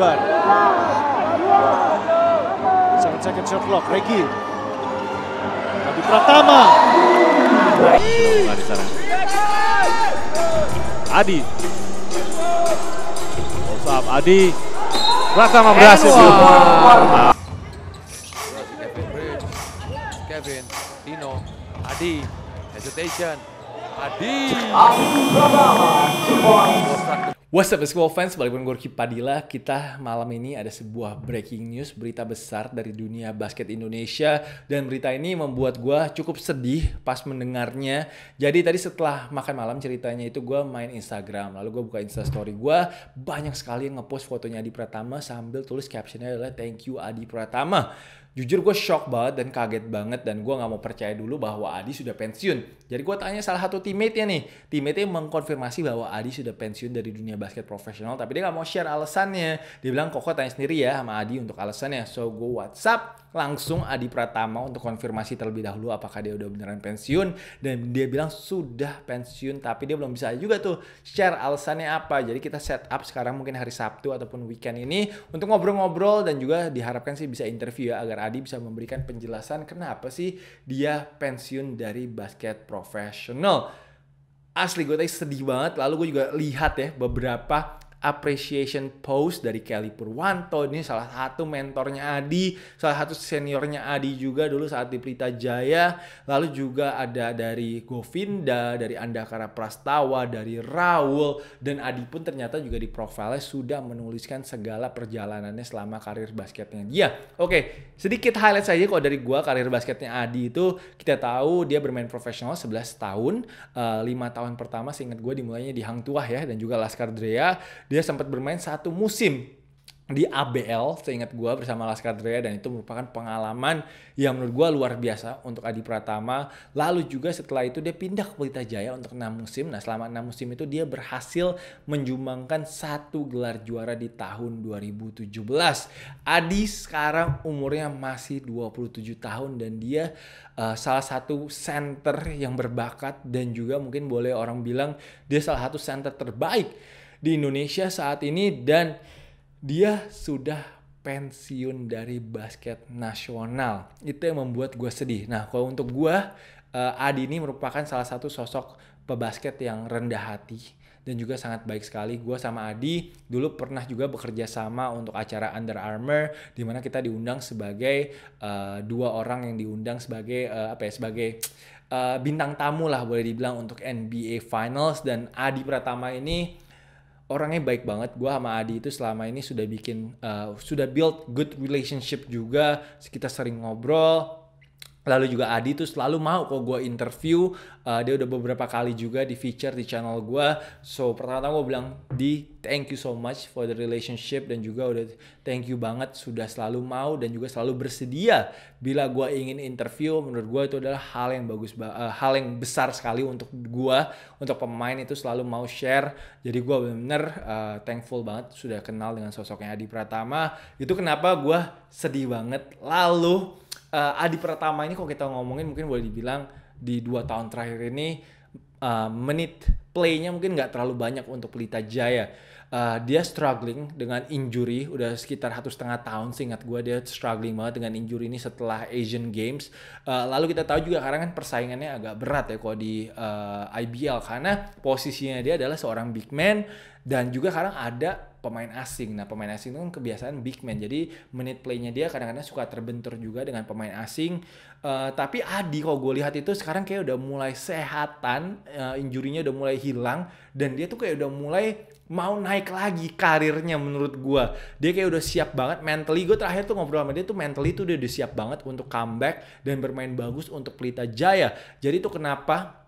Akbar. Second, second shot clock, Regi. Tapi Pratama. Adi. Osap Adi. Pratama berhasil. Kevin Bridge. Kevin, Dino, Adi, hesitation, Adi. Adi Pratama, What's up basketball fans, balik dengan Gorky Padilla. Kita malam ini ada sebuah breaking news, berita besar dari dunia basket Indonesia. Dan berita ini membuat gue cukup sedih pas mendengarnya. Jadi tadi setelah makan malam ceritanya itu gue main Instagram. Lalu gue buka Instastory gue, banyak sekali yang ngepost fotonya Adi Pratama sambil tulis captionnya adalah Thank you Adi Pratama jujur gue shock banget dan kaget banget dan gue nggak mau percaya dulu bahwa Adi sudah pensiun. Jadi gue tanya salah satu teammate-nya nih, teammate-nya mengkonfirmasi bahwa Adi sudah pensiun dari dunia basket profesional, tapi dia nggak mau share alasannya. Dia bilang kok tanya sendiri ya sama Adi untuk alasannya. So gue WhatsApp langsung Adi Pratama untuk konfirmasi terlebih dahulu apakah dia udah beneran pensiun dan dia bilang sudah pensiun tapi dia belum bisa juga tuh share alasannya apa. Jadi kita set up sekarang mungkin hari Sabtu ataupun weekend ini untuk ngobrol-ngobrol dan juga diharapkan sih bisa interview ya agar tadi bisa memberikan penjelasan kenapa sih dia pensiun dari basket profesional. Asli gue tadi sedih banget. Lalu gue juga lihat ya beberapa appreciation post dari Kelly Purwanto ini salah satu mentornya Adi salah satu seniornya Adi juga dulu saat di Pelita Jaya lalu juga ada dari Govinda dari Andakara Prastawa dari Raul dan Adi pun ternyata juga di profile sudah menuliskan segala perjalanannya selama karir basketnya dia oke sedikit highlight saja kok dari gua karir basketnya Adi itu kita tahu dia bermain profesional 11 tahun uh, eh, 5 tahun pertama seingat gue dimulainya di Hang Tuah ya dan juga Laskar Drea dia sempat bermain satu musim di ABL seingat gue bersama Laskar Drea dan itu merupakan pengalaman yang menurut gue luar biasa untuk Adi Pratama lalu juga setelah itu dia pindah ke Pelita Jaya untuk 6 musim nah selama 6 musim itu dia berhasil menjumangkan satu gelar juara di tahun 2017 Adi sekarang umurnya masih 27 tahun dan dia uh, salah satu center yang berbakat dan juga mungkin boleh orang bilang dia salah satu center terbaik di Indonesia saat ini dan dia sudah pensiun dari basket nasional. Itu yang membuat gue sedih. Nah, kalau untuk gue, uh, Adi ini merupakan salah satu sosok pebasket yang rendah hati dan juga sangat baik sekali. Gue sama Adi dulu pernah juga bekerja sama untuk acara Under Armour, di mana kita diundang sebagai uh, dua orang yang diundang sebagai uh, apa ya sebagai uh, bintang tamu lah boleh dibilang untuk NBA Finals dan Adi Pratama ini orangnya baik banget. Gue sama Adi itu selama ini sudah bikin, uh, sudah build good relationship juga. Kita sering ngobrol, Lalu juga Adi tuh selalu mau kok gue interview. Uh, dia udah beberapa kali juga di feature di channel gue. So pertama-tama gue bilang di thank you so much for the relationship dan juga udah thank you banget sudah selalu mau dan juga selalu bersedia bila gue ingin interview. Menurut gue itu adalah hal yang bagus, uh, hal yang besar sekali untuk gue, untuk pemain itu selalu mau share. Jadi gue benar-benar uh, eh, thankful banget sudah kenal dengan sosoknya Adi Pratama. Itu kenapa gue sedih banget. Lalu uh, Adi pertama ini kalau kita ngomongin mungkin boleh dibilang di dua tahun terakhir ini uh, menit playnya mungkin nggak terlalu banyak untuk Pelita Jaya. Uh, dia struggling dengan injury udah sekitar satu setengah tahun ingat gue dia struggling banget dengan injury ini setelah Asian Games uh, lalu kita tahu juga sekarang kan persaingannya agak berat ya kalau di uh, IBL karena posisinya dia adalah seorang big man dan juga sekarang ada pemain asing. Nah, pemain asing itu kan kebiasaan big man. Jadi menit playnya dia kadang-kadang suka terbentur juga dengan pemain asing. Uh, tapi Adi kalau gue lihat itu sekarang kayak udah mulai sehatan, uh, eh, injurinya udah mulai hilang dan dia tuh kayak udah mulai mau naik lagi karirnya menurut gue. Dia kayak udah siap banget mentally. Gue terakhir tuh ngobrol sama dia tuh mentally tuh dia udah siap banget untuk comeback dan bermain bagus untuk Pelita Jaya. Jadi tuh kenapa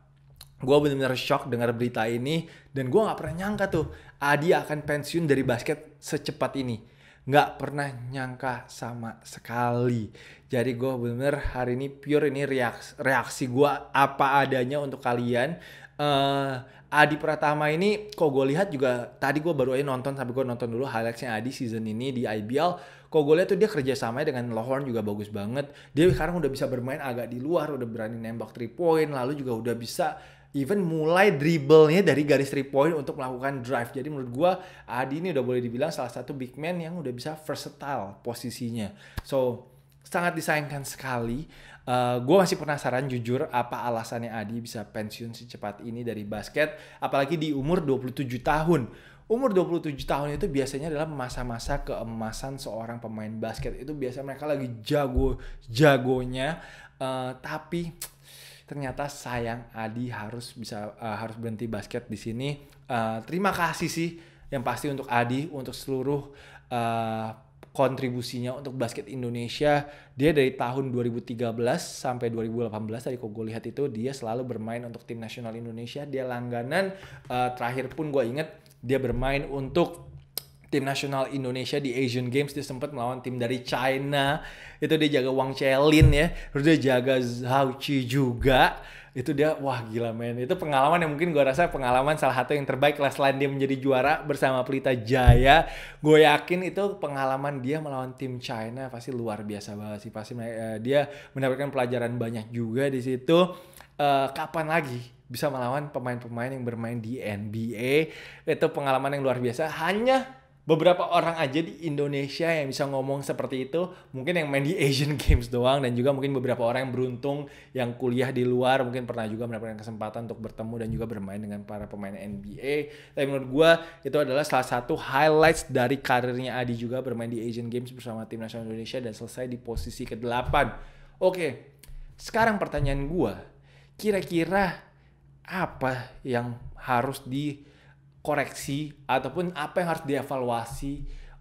gue bener-bener shock dengar berita ini dan gue nggak pernah nyangka tuh Adi akan pensiun dari basket secepat ini. Nggak pernah nyangka sama sekali. Jadi gue bener hari ini pure ini reaksi, reaksi gue apa adanya untuk kalian. Uh, Adi Pratama ini kok gue lihat juga tadi gue baru aja nonton sampai gue nonton dulu highlightsnya Adi season ini di IBL. Kok gue lihat tuh dia kerjasamanya dengan Lohorn juga bagus banget. Dia sekarang udah bisa bermain agak di luar, udah berani nembak 3 point, lalu juga udah bisa even mulai dribblenya dari garis three point untuk melakukan drive. Jadi menurut gua Adi ini udah boleh dibilang salah satu big man yang udah bisa versatile posisinya. So sangat disayangkan sekali. Uh, eh, gue masih penasaran jujur apa alasannya Adi bisa pensiun secepat ini dari basket apalagi di umur 27 tahun. Umur 27 tahun itu biasanya adalah masa-masa keemasan seorang pemain basket. Itu biasanya mereka lagi jago-jagonya uh, tapi ternyata sayang Adi harus bisa uh, harus berhenti basket di sini. Uh, terima kasih sih yang pasti untuk Adi untuk seluruh uh, kontribusinya untuk basket Indonesia. Dia dari tahun 2013 sampai 2018 tadi kok gue lihat itu dia selalu bermain untuk tim nasional Indonesia. Dia langganan uh, terakhir pun gue inget dia bermain untuk tim nasional Indonesia di Asian Games dia sempat melawan tim dari China itu dia jaga Wang Chelin ya terus dia jaga Zhao Qi juga itu dia wah gila men itu pengalaman yang mungkin gue rasa pengalaman salah satu yang terbaik lah selain dia menjadi juara bersama Pelita Jaya gue yakin itu pengalaman dia melawan tim China pasti luar biasa banget sih pasti eh, dia mendapatkan pelajaran banyak juga di situ uh, kapan lagi bisa melawan pemain-pemain yang bermain di NBA. Itu pengalaman yang luar biasa. Hanya beberapa orang aja di Indonesia yang bisa ngomong seperti itu mungkin yang main di Asian Games doang dan juga mungkin beberapa orang yang beruntung yang kuliah di luar mungkin pernah juga mendapatkan kesempatan untuk bertemu dan juga bermain dengan para pemain NBA tapi menurut gue itu adalah salah satu highlights dari karirnya Adi juga bermain di Asian Games bersama tim nasional Indonesia dan selesai di posisi ke-8 oke sekarang pertanyaan gue kira-kira apa yang harus di koreksi ataupun apa yang harus dievaluasi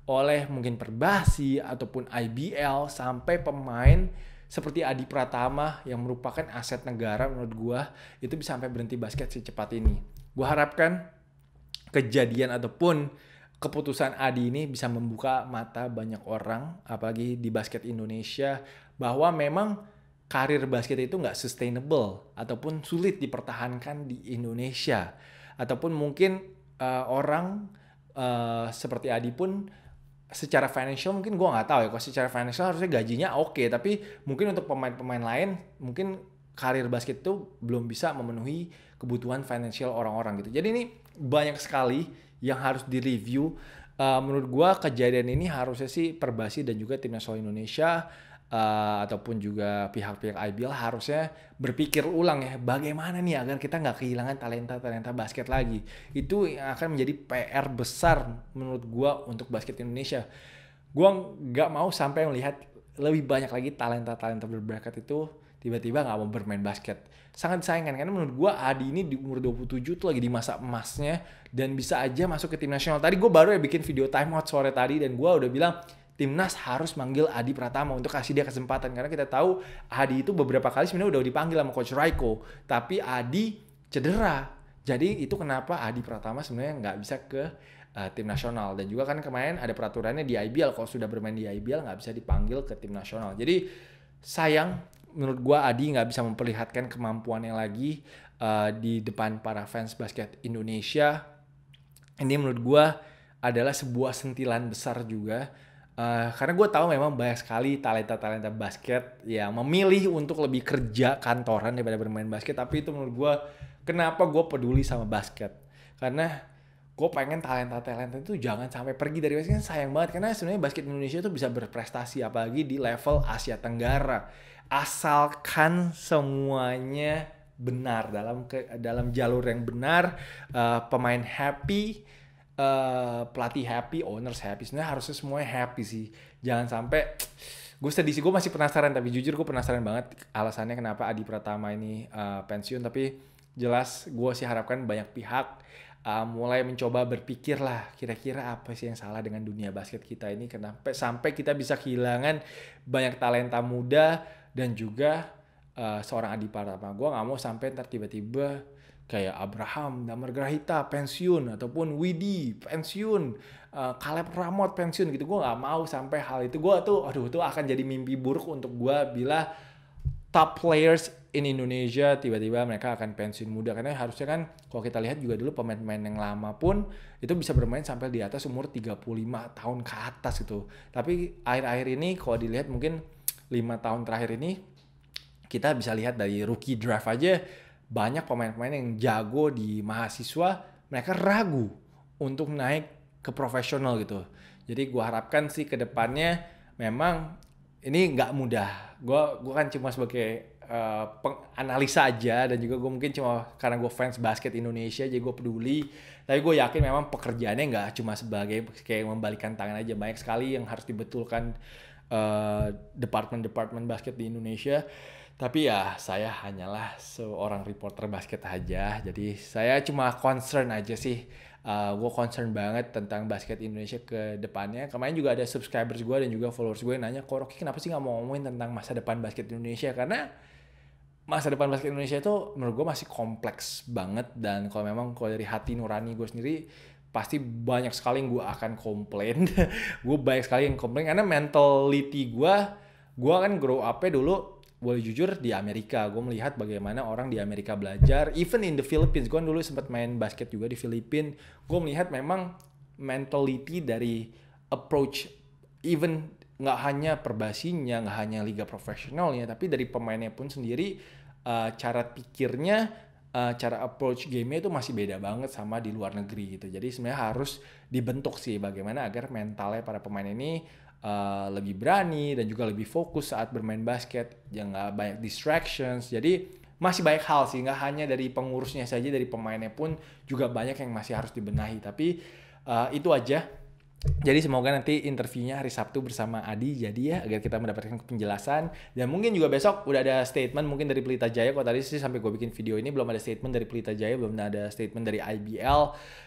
oleh mungkin Perbasi ataupun IBL sampai pemain seperti Adi Pratama yang merupakan aset negara menurut gua itu bisa sampai berhenti basket secepat ini. Gua harapkan kejadian ataupun keputusan Adi ini bisa membuka mata banyak orang apalagi di basket Indonesia bahwa memang karir basket itu nggak sustainable ataupun sulit dipertahankan di Indonesia ataupun mungkin uh, orang uh, seperti Adi pun secara financial mungkin gue nggak tahu ya kalau secara financial harusnya gajinya oke okay, tapi mungkin untuk pemain-pemain lain mungkin karir basket itu belum bisa memenuhi kebutuhan financial orang-orang gitu jadi ini banyak sekali yang harus direview uh, menurut gue kejadian ini harusnya sih perbasi dan juga timnas Indonesia uh, ataupun juga pihak-pihak IBL harusnya berpikir ulang ya bagaimana nih agar kita nggak kehilangan talenta-talenta basket lagi itu akan menjadi PR besar menurut gue untuk basket Indonesia gue nggak mau sampai melihat lebih banyak lagi talenta-talenta berbakat itu tiba-tiba nggak mau bermain basket. Sangat disayangkan karena menurut gue Adi ini di umur 27 tuh lagi di masa emasnya dan bisa aja masuk ke tim nasional. Tadi gue baru ya bikin video timeout sore tadi dan gue udah bilang timnas harus manggil Adi Pratama untuk kasih dia kesempatan karena kita tahu Adi itu beberapa kali sebenarnya udah dipanggil sama coach Raiko tapi Adi cedera jadi itu kenapa Adi Pratama sebenarnya nggak bisa ke uh, tim nasional dan juga kan kemarin ada peraturannya di IBL kalau sudah bermain di IBL nggak bisa dipanggil ke tim nasional jadi sayang menurut gua Adi nggak bisa memperlihatkan kemampuannya lagi uh, di depan para fans basket Indonesia ini menurut gua adalah sebuah sentilan besar juga Eh, karena gue tahu memang banyak sekali talenta-talenta basket yang memilih untuk lebih kerja kantoran daripada bermain basket. Tapi itu menurut gue kenapa gue peduli sama basket. Karena gue pengen talenta-talenta itu jangan sampai pergi dari basket. Kan sayang banget karena sebenarnya basket Indonesia itu bisa berprestasi apalagi di level Asia Tenggara. Asalkan semuanya benar dalam ke, dalam jalur yang benar, uh, pemain happy, Eh, pelatih happy, owners happy. Sebenarnya harusnya semuanya happy sih. Jangan sampai gue sedih sih. Gue masih penasaran tapi jujur gue penasaran banget alasannya kenapa Adi Pratama ini uh, pensiun. Tapi jelas gue sih harapkan banyak pihak uh, mulai mencoba berpikir lah kira-kira apa sih yang salah dengan dunia basket kita ini kenapa sampai kita bisa kehilangan banyak talenta muda dan juga uh, seorang Adi Pratama. Gue nggak mau sampai ntar tiba-tiba kayak Abraham Damar Damargrahita pensiun ataupun Widi pensiun uh, Ramot pensiun gitu gue nggak mau sampai hal itu gue tuh aduh tuh akan jadi mimpi buruk untuk gue bila top players in Indonesia tiba-tiba mereka akan pensiun muda karena harusnya kan kalau kita lihat juga dulu pemain-pemain yang lama pun itu bisa bermain sampai di atas umur 35 tahun ke atas gitu tapi akhir-akhir ini kalau dilihat mungkin lima tahun terakhir ini kita bisa lihat dari rookie draft aja banyak pemain-pemain yang jago di mahasiswa mereka ragu untuk naik ke profesional gitu. Jadi gue harapkan sih ke depannya memang ini nggak mudah. Gue gua kan cuma sebagai uh, eh, penganalisa aja dan juga gue mungkin cuma karena gue fans basket Indonesia jadi gue peduli. Tapi gue yakin memang pekerjaannya nggak cuma sebagai kayak membalikan tangan aja. Banyak sekali yang harus dibetulkan eh, departemen-departemen basket di Indonesia tapi ya saya hanyalah seorang reporter basket aja. Jadi saya cuma concern aja sih. Uh, eh, gue concern banget tentang basket Indonesia ke depannya. Kemarin juga ada subscribers gue dan juga followers gue yang nanya, kok Rocky kenapa sih gak mau ngomongin tentang masa depan basket Indonesia? Karena masa depan basket Indonesia itu menurut gue masih kompleks banget. Dan kalau memang kalau dari hati nurani gue sendiri, pasti banyak sekali yang gue akan komplain. gue banyak sekali yang komplain karena mentality gue, gue kan grow up-nya dulu boleh jujur di Amerika gue melihat bagaimana orang di Amerika belajar even in the Philippines gue dulu sempat main basket juga di Filipina gue melihat memang mentality dari approach even nggak hanya perbasinya nggak hanya liga profesionalnya tapi dari pemainnya pun sendiri uh, cara pikirnya uh, cara approach game-nya itu masih beda banget sama di luar negeri gitu jadi sebenarnya harus dibentuk sih bagaimana agar mentalnya para pemain ini uh, lebih berani dan juga lebih fokus saat bermain basket, jangan banyak distractions. Jadi masih banyak hal sih, nggak hanya dari pengurusnya saja, dari pemainnya pun juga banyak yang masih harus dibenahi. Tapi uh, itu aja jadi semoga nanti interviewnya hari Sabtu bersama Adi jadi ya agar kita mendapatkan penjelasan dan mungkin juga besok udah ada statement mungkin dari Pelita Jaya kok tadi sih sampai gue bikin video ini belum ada statement dari Pelita Jaya belum ada statement dari IBL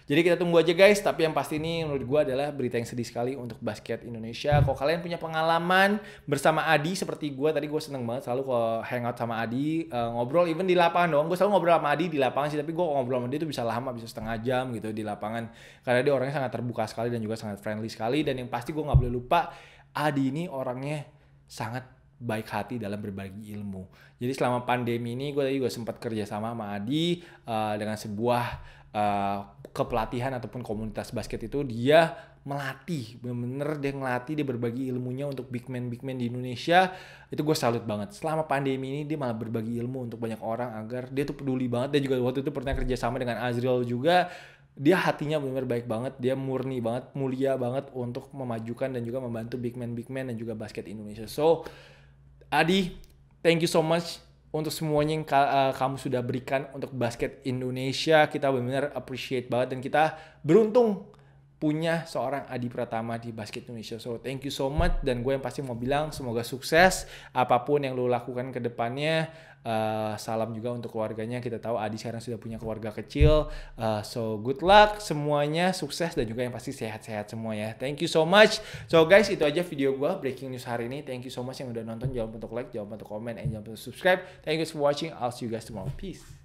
jadi kita tunggu aja guys tapi yang pasti ini menurut gue adalah berita yang sedih sekali untuk basket Indonesia kok kalian punya pengalaman bersama Adi seperti gue tadi gue seneng banget selalu kok hangout sama Adi eh, ngobrol even di lapangan doang gue selalu ngobrol sama Adi di lapangan sih tapi gue ngobrol sama dia tuh bisa lama bisa setengah jam gitu di lapangan karena dia orangnya sangat terbuka sekali dan juga sangat friendly sekali dan yang pasti gue nggak boleh lupa Adi ini orangnya sangat baik hati dalam berbagi ilmu. Jadi selama pandemi ini gue tadi gue sempat kerja sama sama Adi uh, dengan sebuah uh, kepelatihan ataupun komunitas basket itu dia melatih bener-bener dia ngelatih dia berbagi ilmunya untuk big man big man di Indonesia itu gue salut banget selama pandemi ini dia malah berbagi ilmu untuk banyak orang agar dia tuh peduli banget dia juga waktu itu pernah kerja sama dengan Azril juga dia hatinya benar-benar baik banget, dia murni banget, mulia banget untuk memajukan dan juga membantu big man big man dan juga basket Indonesia. So Adi, thank you so much untuk semuanya yang ka uh, kamu sudah berikan untuk basket Indonesia. Kita benar-benar appreciate banget dan kita beruntung punya seorang Adi Pratama di Basket Indonesia. So thank you so much dan gue yang pasti mau bilang semoga sukses apapun yang lo lakukan ke depannya. Uh, salam juga untuk keluarganya. Kita tahu Adi sekarang sudah punya keluarga kecil. Uh, so good luck semuanya, sukses dan juga yang pasti sehat-sehat semua ya. Thank you so much. So guys itu aja video gue breaking news hari ini. Thank you so much yang udah nonton. Jangan lupa untuk like, jangan lupa untuk komen, and jangan lupa untuk subscribe. Thank you for watching. I'll see you guys tomorrow. Peace.